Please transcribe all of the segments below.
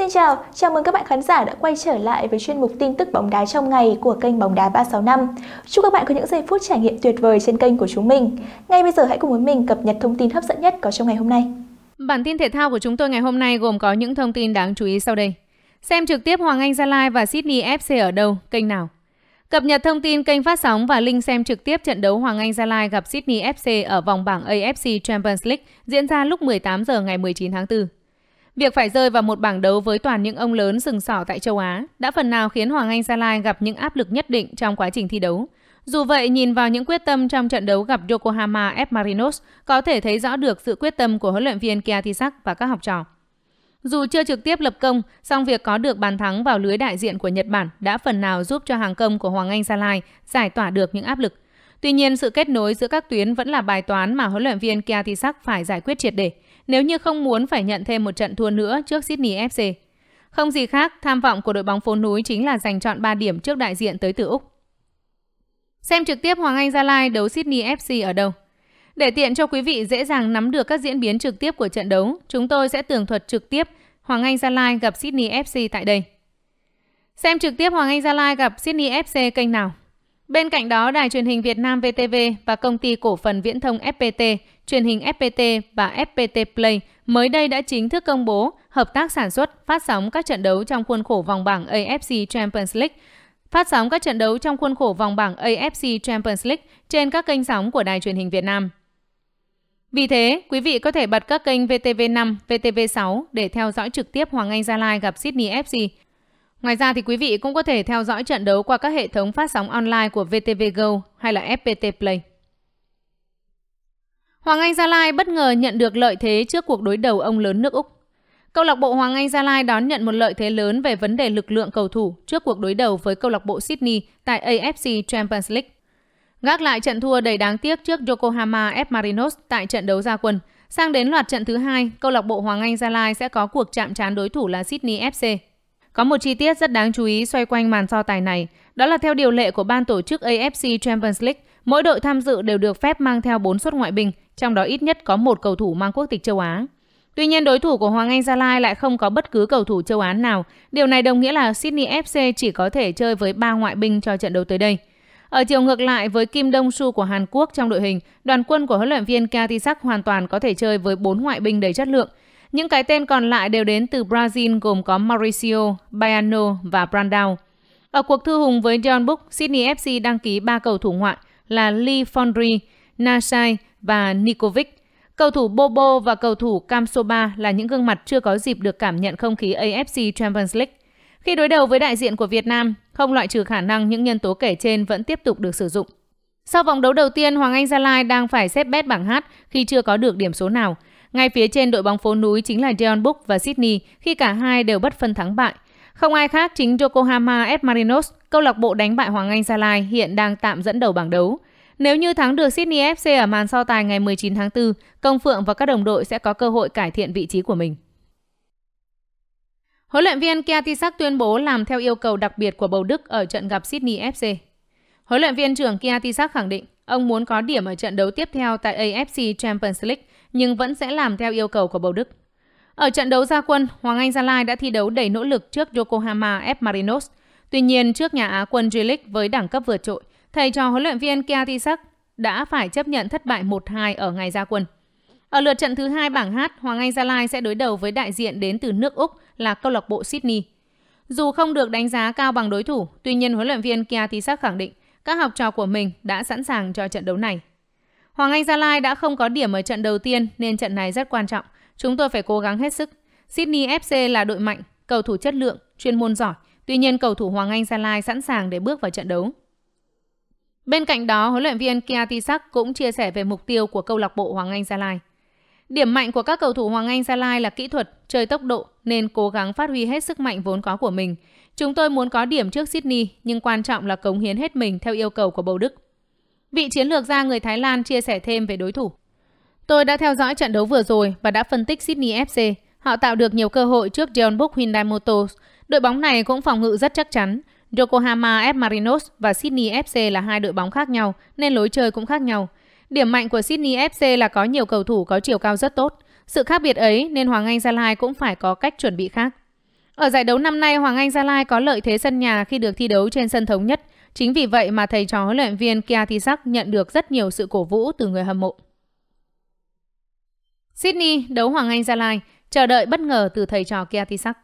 Xin chào, chào mừng các bạn khán giả đã quay trở lại với chuyên mục tin tức bóng đá trong ngày của kênh Bóng đá 365. Chúc các bạn có những giây phút trải nghiệm tuyệt vời trên kênh của chúng mình. Ngay bây giờ hãy cùng với mình cập nhật thông tin hấp dẫn nhất có trong ngày hôm nay. Bản tin thể thao của chúng tôi ngày hôm nay gồm có những thông tin đáng chú ý sau đây. Xem trực tiếp Hoàng Anh Gia Lai và Sydney FC ở đâu, kênh nào? Cập nhật thông tin kênh phát sóng và link xem trực tiếp trận đấu Hoàng Anh Gia Lai gặp Sydney FC ở vòng bảng AFC Champions League diễn ra lúc 18 giờ ngày 19 tháng 4. Việc phải rơi vào một bảng đấu với toàn những ông lớn sừng sỏ tại châu Á đã phần nào khiến Hoàng Anh Gia Lai gặp những áp lực nhất định trong quá trình thi đấu. Dù vậy, nhìn vào những quyết tâm trong trận đấu gặp Yokohama F. Marinos, có thể thấy rõ được sự quyết tâm của huấn luyện viên Kiatisak và các học trò. Dù chưa trực tiếp lập công, song việc có được bàn thắng vào lưới đại diện của Nhật Bản đã phần nào giúp cho hàng công của Hoàng Anh Gia Lai giải tỏa được những áp lực. Tuy nhiên, sự kết nối giữa các tuyến vẫn là bài toán mà huấn luyện viên Kiatisak phải giải quyết triệt để – nếu như không muốn phải nhận thêm một trận thua nữa trước Sydney FC. Không gì khác, tham vọng của đội bóng phố núi chính là giành chọn 3 điểm trước đại diện tới từ Úc. Xem trực tiếp Hoàng Anh Gia Lai đấu Sydney FC ở đâu. Để tiện cho quý vị dễ dàng nắm được các diễn biến trực tiếp của trận đấu, chúng tôi sẽ tường thuật trực tiếp Hoàng Anh Gia Lai gặp Sydney FC tại đây. Xem trực tiếp Hoàng Anh Gia Lai gặp Sydney FC kênh nào? Bên cạnh đó, Đài truyền hình Việt Nam VTV và công ty cổ phần viễn thông FPT truyền hình FPT và FPT Play mới đây đã chính thức công bố hợp tác sản xuất, phát sóng các trận đấu trong khuôn khổ vòng bảng AFC Champions League. Phát sóng các trận đấu trong khuôn khổ vòng bảng AFC Champions League trên các kênh sóng của Đài truyền hình Việt Nam. Vì thế, quý vị có thể bật các kênh VTV5, VTV6 để theo dõi trực tiếp Hoàng Anh Gia Lai gặp Sydney FC. Ngoài ra thì quý vị cũng có thể theo dõi trận đấu qua các hệ thống phát sóng online của VTV Go hay là FPT Play. Hoàng Anh Gia Lai bất ngờ nhận được lợi thế trước cuộc đối đầu ông lớn nước Úc. Câu lạc bộ Hoàng Anh Gia Lai đón nhận một lợi thế lớn về vấn đề lực lượng cầu thủ trước cuộc đối đầu với câu lạc bộ Sydney tại AFC Champions League. Gác lại trận thua đầy đáng tiếc trước Yokohama F Marinos tại trận đấu gia quân, sang đến loạt trận thứ hai, câu lạc bộ Hoàng Anh Gia Lai sẽ có cuộc chạm trán đối thủ là Sydney FC. Có một chi tiết rất đáng chú ý xoay quanh màn so tài này, đó là theo điều lệ của ban tổ chức AFC Champions League, mỗi đội tham dự đều được phép mang theo 4 suất ngoại binh, trong đó ít nhất có một cầu thủ mang quốc tịch châu Á. Tuy nhiên đối thủ của Hoàng Anh Gia Lai lại không có bất cứ cầu thủ châu Á nào. Điều này đồng nghĩa là Sydney FC chỉ có thể chơi với ba ngoại binh cho trận đấu tới đây. Ở chiều ngược lại với Kim Dong Su của Hàn Quốc trong đội hình, đoàn quân của huấn luyện viên Katisak hoàn toàn có thể chơi với bốn ngoại binh đầy chất lượng. Những cái tên còn lại đều đến từ Brazil gồm có Mauricio, Baiano và Brandao. Ở cuộc thư hùng với John Book, Sydney FC đăng ký 3 cầu thủ ngoại là Lee Fondry, Nasai và Nikovic. Cầu thủ Bobo và cầu thủ Kamsoba là những gương mặt chưa có dịp được cảm nhận không khí AFC Champions League. Khi đối đầu với đại diện của Việt Nam, không loại trừ khả năng những nhân tố kể trên vẫn tiếp tục được sử dụng. Sau vòng đấu đầu tiên, Hoàng Anh Gia Lai đang phải xếp bét bảng H khi chưa có được điểm số nào. Ngay phía trên đội bóng phố núi chính là Jeon Buk và Sydney khi cả hai đều bất phân thắng bại. Không ai khác chính Yokohama F. Marinos, câu lạc bộ đánh bại Hoàng Anh Gia Lai hiện đang tạm dẫn đầu bảng đấu. Nếu như thắng được Sydney FC ở màn so tài ngày 19 tháng 4, Công Phượng và các đồng đội sẽ có cơ hội cải thiện vị trí của mình. Huấn luyện viên Kiatisak tuyên bố làm theo yêu cầu đặc biệt của bầu Đức ở trận gặp Sydney FC. Huấn luyện viên trưởng Kiatisak khẳng định ông muốn có điểm ở trận đấu tiếp theo tại AFC Champions League nhưng vẫn sẽ làm theo yêu cầu của bầu Đức. Ở trận đấu gia quân, Hoàng Anh Gia Lai đã thi đấu đầy nỗ lực trước Yokohama F Marinos. Tuy nhiên, trước nhà Á quân J-League với đẳng cấp vượt trội, thầy trò huấn luyện viên Kiatisak đã phải chấp nhận thất bại 1-2 ở ngày ra quân. Ở lượt trận thứ hai bảng H, Hoàng Anh Gia Lai sẽ đối đầu với đại diện đến từ nước Úc là câu lạc bộ Sydney. Dù không được đánh giá cao bằng đối thủ, tuy nhiên huấn luyện viên Kiatisak khẳng định các học trò của mình đã sẵn sàng cho trận đấu này. Hoàng Anh Gia Lai đã không có điểm ở trận đầu tiên nên trận này rất quan trọng. Chúng tôi phải cố gắng hết sức. Sydney FC là đội mạnh, cầu thủ chất lượng, chuyên môn giỏi. Tuy nhiên cầu thủ Hoàng Anh Gia Lai sẵn sàng để bước vào trận đấu. Bên cạnh đó, huấn luyện viên Kiatisak cũng chia sẻ về mục tiêu của câu lạc bộ Hoàng Anh Gia Lai. Điểm mạnh của các cầu thủ Hoàng Anh Gia Lai là kỹ thuật, chơi tốc độ nên cố gắng phát huy hết sức mạnh vốn có của mình. Chúng tôi muốn có điểm trước Sydney nhưng quan trọng là cống hiến hết mình theo yêu cầu của bầu Đức. Vị chiến lược gia người Thái Lan chia sẻ thêm về đối thủ. Tôi đã theo dõi trận đấu vừa rồi và đã phân tích Sydney FC. Họ tạo được nhiều cơ hội trước Jeonbuk Hyundai Motors. Đội bóng này cũng phòng ngự rất chắc chắn. Yokohama F Marinos và Sydney FC là hai đội bóng khác nhau nên lối chơi cũng khác nhau. Điểm mạnh của Sydney FC là có nhiều cầu thủ có chiều cao rất tốt. Sự khác biệt ấy nên Hoàng Anh Gia Lai cũng phải có cách chuẩn bị khác. Ở giải đấu năm nay, Hoàng Anh Gia Lai có lợi thế sân nhà khi được thi đấu trên sân thống nhất. Chính vì vậy mà thầy trò huấn luyện viên Kia Tisak nhận được rất nhiều sự cổ vũ từ người hâm mộ. Sydney đấu Hoàng Anh Gia Lai, chờ đợi bất ngờ từ thầy trò Kia Tisak.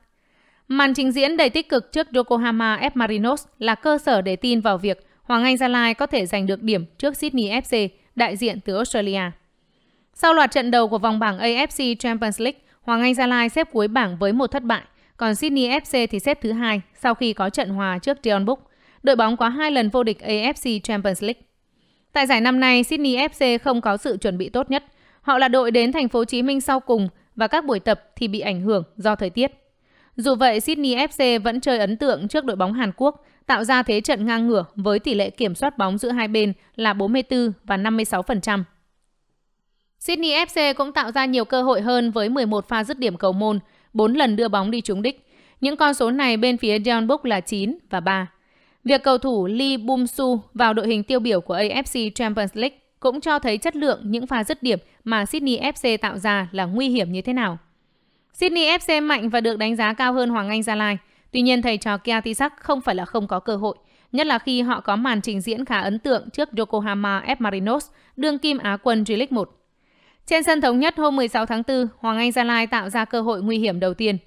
Màn trình diễn đầy tích cực trước Yokohama F Marinos là cơ sở để tin vào việc Hoàng Anh Gia Lai có thể giành được điểm trước Sydney FC, đại diện từ Australia. Sau loạt trận đầu của vòng bảng AFC Champions League, Hoàng Anh Gia Lai xếp cuối bảng với một thất bại, còn Sydney FC thì xếp thứ hai sau khi có trận hòa trước Jeonbuk. Đội bóng có hai lần vô địch AFC Champions League. Tại giải năm nay, Sydney FC không có sự chuẩn bị tốt nhất. Họ là đội đến thành phố Hồ Chí Minh sau cùng và các buổi tập thì bị ảnh hưởng do thời tiết. Dù vậy, Sydney FC vẫn chơi ấn tượng trước đội bóng Hàn Quốc, tạo ra thế trận ngang ngửa với tỷ lệ kiểm soát bóng giữa hai bên là 44 và 56%. Sydney FC cũng tạo ra nhiều cơ hội hơn với 11 pha dứt điểm cầu môn, 4 lần đưa bóng đi trúng đích. Những con số này bên phía Jeonbuk là 9 và 3. Việc cầu thủ Lee Bum-su vào đội hình tiêu biểu của AFC Champions League cũng cho thấy chất lượng những pha dứt điểm mà Sydney FC tạo ra là nguy hiểm như thế nào. Sydney FC mạnh và được đánh giá cao hơn Hoàng Anh Gia Lai. Tuy nhiên, thầy trò Kiatisak không phải là không có cơ hội, nhất là khi họ có màn trình diễn khá ấn tượng trước Yokohama F. Marinos, đương kim Á quân J league 1. Trên sân thống nhất hôm 16 tháng 4, Hoàng Anh Gia Lai tạo ra cơ hội nguy hiểm đầu tiên.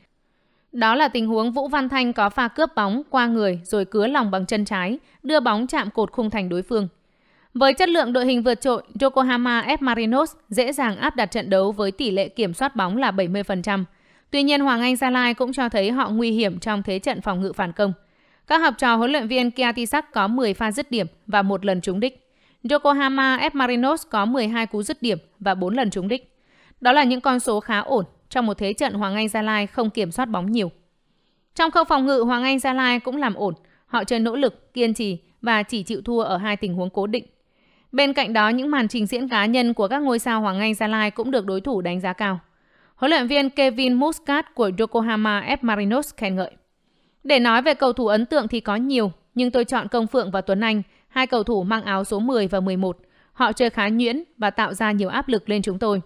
Đó là tình huống Vũ Văn Thanh có pha cướp bóng qua người rồi cứa lòng bằng chân trái, đưa bóng chạm cột khung thành đối phương. Với chất lượng đội hình vượt trội, Yokohama F. Marinos dễ dàng áp đặt trận đấu với tỷ lệ kiểm soát bóng là 70%, Tuy nhiên, Hoàng Anh Gia Lai cũng cho thấy họ nguy hiểm trong thế trận phòng ngự phản công. Các học trò huấn luyện viên Kiatisak có 10 pha dứt điểm và một lần trúng đích. Yokohama F. Marinos có 12 cú dứt điểm và 4 lần trúng đích. Đó là những con số khá ổn trong một thế trận Hoàng Anh Gia Lai không kiểm soát bóng nhiều. Trong khâu phòng ngự, Hoàng Anh Gia Lai cũng làm ổn. Họ chơi nỗ lực, kiên trì và chỉ chịu thua ở hai tình huống cố định. Bên cạnh đó, những màn trình diễn cá nhân của các ngôi sao Hoàng Anh Gia Lai cũng được đối thủ đánh giá cao. Huấn luyện viên Kevin Muscat của Yokohama F. Marinos khen ngợi. Để nói về cầu thủ ấn tượng thì có nhiều, nhưng tôi chọn Công Phượng và Tuấn Anh, hai cầu thủ mang áo số 10 và 11. Họ chơi khá nhuyễn và tạo ra nhiều áp lực lên chúng tôi.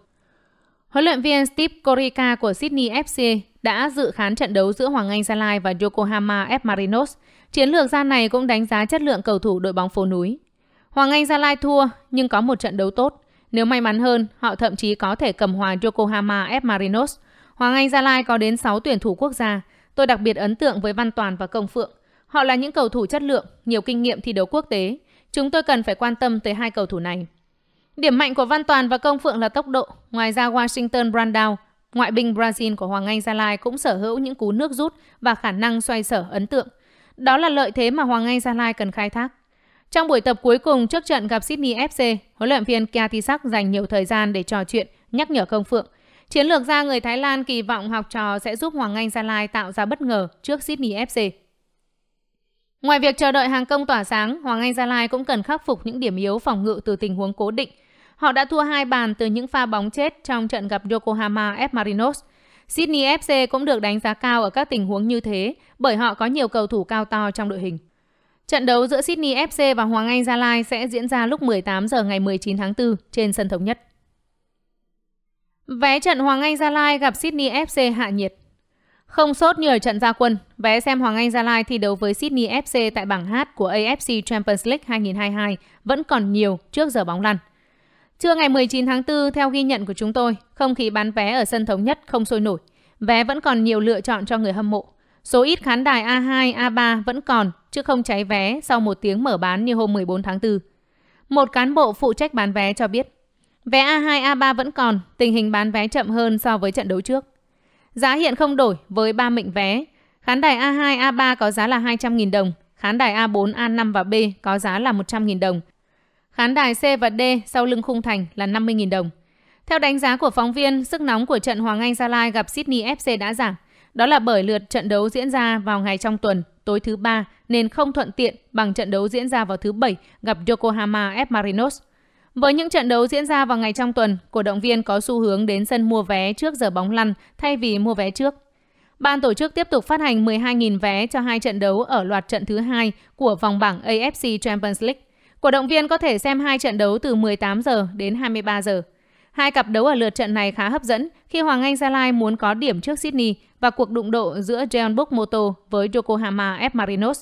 Huấn luyện viên Steve Corica của Sydney FC đã dự khán trận đấu giữa Hoàng Anh Gia Lai và Yokohama F. Marinos. Chiến lược gia này cũng đánh giá chất lượng cầu thủ đội bóng phố núi. Hoàng Anh Gia Lai thua nhưng có một trận đấu tốt. Nếu may mắn hơn, họ thậm chí có thể cầm hòa Yokohama F Marinos. Hoàng Anh Gia Lai có đến 6 tuyển thủ quốc gia. Tôi đặc biệt ấn tượng với Văn Toàn và Công Phượng. Họ là những cầu thủ chất lượng, nhiều kinh nghiệm thi đấu quốc tế. Chúng tôi cần phải quan tâm tới hai cầu thủ này. Điểm mạnh của Văn Toàn và Công Phượng là tốc độ. Ngoài ra Washington Brandao, ngoại binh Brazil của Hoàng Anh Gia Lai cũng sở hữu những cú nước rút và khả năng xoay sở ấn tượng. Đó là lợi thế mà Hoàng Anh Gia Lai cần khai thác. Trong buổi tập cuối cùng trước trận gặp Sydney FC, huấn luyện viên Kiatisak dành nhiều thời gian để trò chuyện, nhắc nhở Công Phượng. Chiến lược gia người Thái Lan kỳ vọng học trò sẽ giúp Hoàng Anh Gia Lai tạo ra bất ngờ trước Sydney FC. Ngoài việc chờ đợi hàng công tỏa sáng, Hoàng Anh Gia Lai cũng cần khắc phục những điểm yếu phòng ngự từ tình huống cố định. Họ đã thua hai bàn từ những pha bóng chết trong trận gặp Yokohama F Marinos. Sydney FC cũng được đánh giá cao ở các tình huống như thế bởi họ có nhiều cầu thủ cao to trong đội hình. Trận đấu giữa Sydney FC và Hoàng Anh Gia Lai sẽ diễn ra lúc 18 giờ ngày 19 tháng 4 trên sân thống nhất. Vé trận Hoàng Anh Gia Lai gặp Sydney FC hạ nhiệt. Không sốt như ở trận gia quân, vé xem Hoàng Anh Gia Lai thi đấu với Sydney FC tại bảng H của AFC Champions League 2022 vẫn còn nhiều trước giờ bóng lăn. Trưa ngày 19 tháng 4, theo ghi nhận của chúng tôi, không khí bán vé ở sân thống nhất không sôi nổi. Vé vẫn còn nhiều lựa chọn cho người hâm mộ. Số ít khán đài A2, A3 vẫn còn, chứ không cháy vé sau một tiếng mở bán như hôm 14 tháng 4. Một cán bộ phụ trách bán vé cho biết, vé A2, A3 vẫn còn, tình hình bán vé chậm hơn so với trận đấu trước. Giá hiện không đổi với 3 mệnh vé. Khán đài A2, A3 có giá là 200.000 đồng, khán đài A4, A5 và B có giá là 100.000 đồng. Khán đài C và D sau lưng khung thành là 50.000 đồng. Theo đánh giá của phóng viên, sức nóng của trận Hoàng Anh Gia Lai gặp Sydney FC đã giảm. Đó là bởi lượt trận đấu diễn ra vào ngày trong tuần, tối thứ ba nên không thuận tiện bằng trận đấu diễn ra vào thứ bảy gặp Yokohama F Marinos. Với những trận đấu diễn ra vào ngày trong tuần, cổ động viên có xu hướng đến sân mua vé trước giờ bóng lăn thay vì mua vé trước. Ban tổ chức tiếp tục phát hành 12.000 vé cho hai trận đấu ở loạt trận thứ hai của vòng bảng AFC Champions League. Cổ động viên có thể xem hai trận đấu từ 18 giờ đến 23 giờ. Hai cặp đấu ở lượt trận này khá hấp dẫn khi Hoàng Anh Gia Lai muốn có điểm trước Sydney và cuộc đụng độ giữa Jeonbuk Moto với Yokohama F Marinos.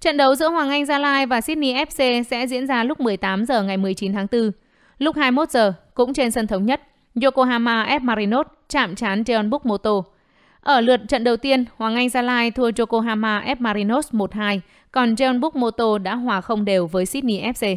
Trận đấu giữa Hoàng Anh Gia Lai và Sydney FC sẽ diễn ra lúc 18 giờ ngày 19 tháng 4. Lúc 21 giờ, cũng trên sân thống nhất, Yokohama F Marinos chạm trán Jeonbuk Moto. Ở lượt trận đầu tiên, Hoàng Anh Gia Lai thua Yokohama F Marinos 1-2, còn Jeonbuk Moto đã hòa không đều với Sydney FC.